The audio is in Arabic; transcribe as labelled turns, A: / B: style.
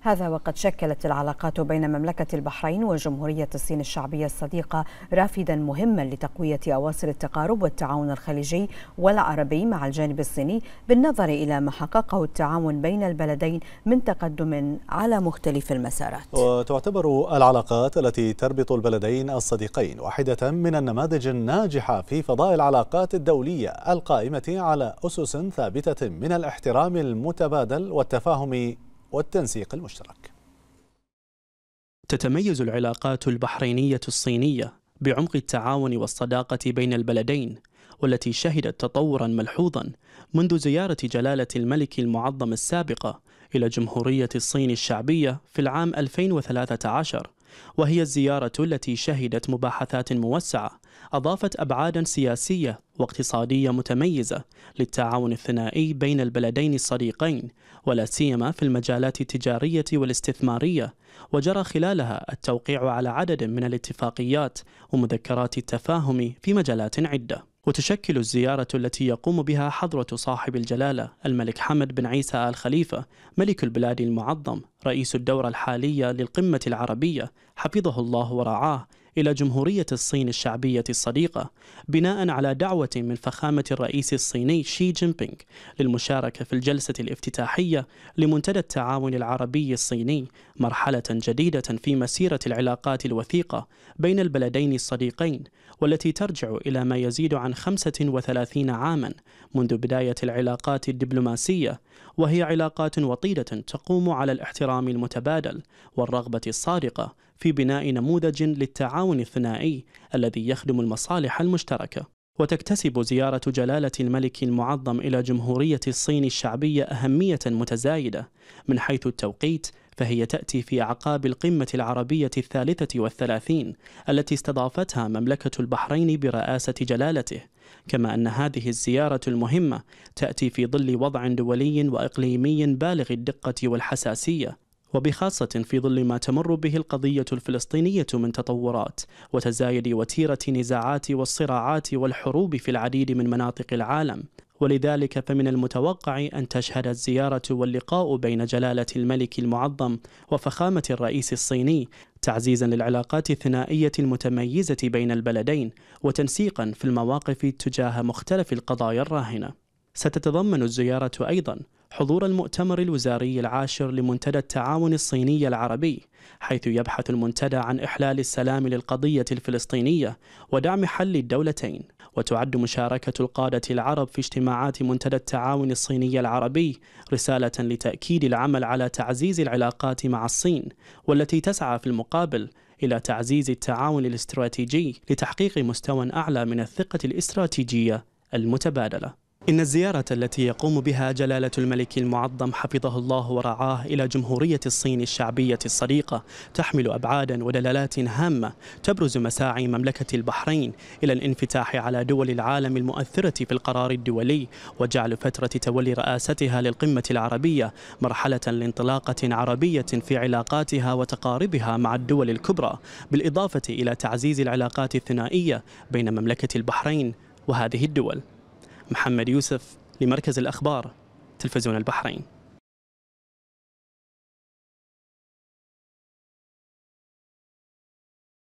A: هذا وقد شكلت العلاقات بين مملكة البحرين وجمهورية الصين الشعبية الصديقة رافدا مهما لتقوية أواصر التقارب والتعاون الخليجي والعربي مع الجانب الصيني بالنظر إلى ما حققه التعاون بين البلدين من تقدم على مختلف المسارات وتعتبر العلاقات التي تربط البلدين الصديقين واحدة من النماذج الناجحة في فضاء العلاقات الدولية القائمة على أسس ثابتة من الاحترام المتبادل والتفاهم والتنسيق المشترك تتميز العلاقات البحرينية الصينية بعمق التعاون والصداقة بين البلدين والتي شهدت تطورا ملحوظا منذ زيارة جلالة الملك المعظم السابقة إلى جمهورية الصين الشعبية في العام 2013 وهي الزيارة التي شهدت مباحثات موسعة أضافت أبعادا سياسية واقتصادية متميزة للتعاون الثنائي بين البلدين الصديقين ولا سيما في المجالات التجارية والاستثمارية وجرى خلالها التوقيع على عدد من الاتفاقيات ومذكرات التفاهم في مجالات عدة وتشكل الزيارة التي يقوم بها حضرة صاحب الجلالة الملك حمد بن عيسى آل خليفة ملك البلاد المعظم رئيس الدورة الحالية للقمة العربية حفظه الله ورعاه إلى جمهورية الصين الشعبية الصديقة بناء على دعوة من فخامة الرئيس الصيني شي جين بينغ للمشاركة في الجلسة الافتتاحية لمنتدى التعاون العربي الصيني مرحلة جديدة في مسيرة العلاقات الوثيقة بين البلدين الصديقين والتي ترجع إلى ما يزيد عن 35 عاما منذ بداية العلاقات الدبلوماسية وهي علاقات وطيدة تقوم على الاحترام المتبادل والرغبة الصادقة في بناء نموذج للتعاون الثنائي الذي يخدم المصالح المشتركه وتكتسب زيارة جلالة الملك المعظم إلى جمهورية الصين الشعبية أهمية متزايدة من حيث التوقيت فهي تأتي في أعقاب القمة العربية الثالثة والثلاثين التي استضافتها مملكة البحرين برئاسة جلالته كما أن هذه الزيارة المهمة تأتي في ظل وضع دولي وإقليمي بالغ الدقة والحساسية وبخاصة في ظل ما تمر به القضية الفلسطينية من تطورات وتزايد وتيرة نزاعات والصراعات والحروب في العديد من مناطق العالم ولذلك فمن المتوقع أن تشهد الزيارة واللقاء بين جلالة الملك المعظم وفخامة الرئيس الصيني تعزيزا للعلاقات الثنائية المتميزة بين البلدين وتنسيقا في المواقف تجاه مختلف القضايا الراهنة ستتضمن الزيارة أيضا حضور المؤتمر الوزاري العاشر لمنتدى التعاون الصيني العربي حيث يبحث المنتدى عن إحلال السلام للقضية الفلسطينية ودعم حل الدولتين وتعد مشاركة القادة العرب في اجتماعات منتدى التعاون الصيني العربي رسالة لتأكيد العمل على تعزيز العلاقات مع الصين والتي تسعى في المقابل إلى تعزيز التعاون الاستراتيجي لتحقيق مستوى أعلى من الثقة الاستراتيجية المتبادلة إن الزيارة التي يقوم بها جلالة الملك المعظم حفظه الله ورعاه إلى جمهورية الصين الشعبية الصديقة تحمل أبعادا ودلالات هامة تبرز مساعي مملكة البحرين إلى الانفتاح على دول العالم المؤثرة في القرار الدولي وجعل فترة تولي رئاستها للقمة العربية مرحلة لانطلاقة عربية في علاقاتها وتقاربها مع الدول الكبرى بالإضافة إلى تعزيز العلاقات الثنائية بين مملكة البحرين وهذه الدول محمد يوسف لمركز الأخبار تلفزيون البحرين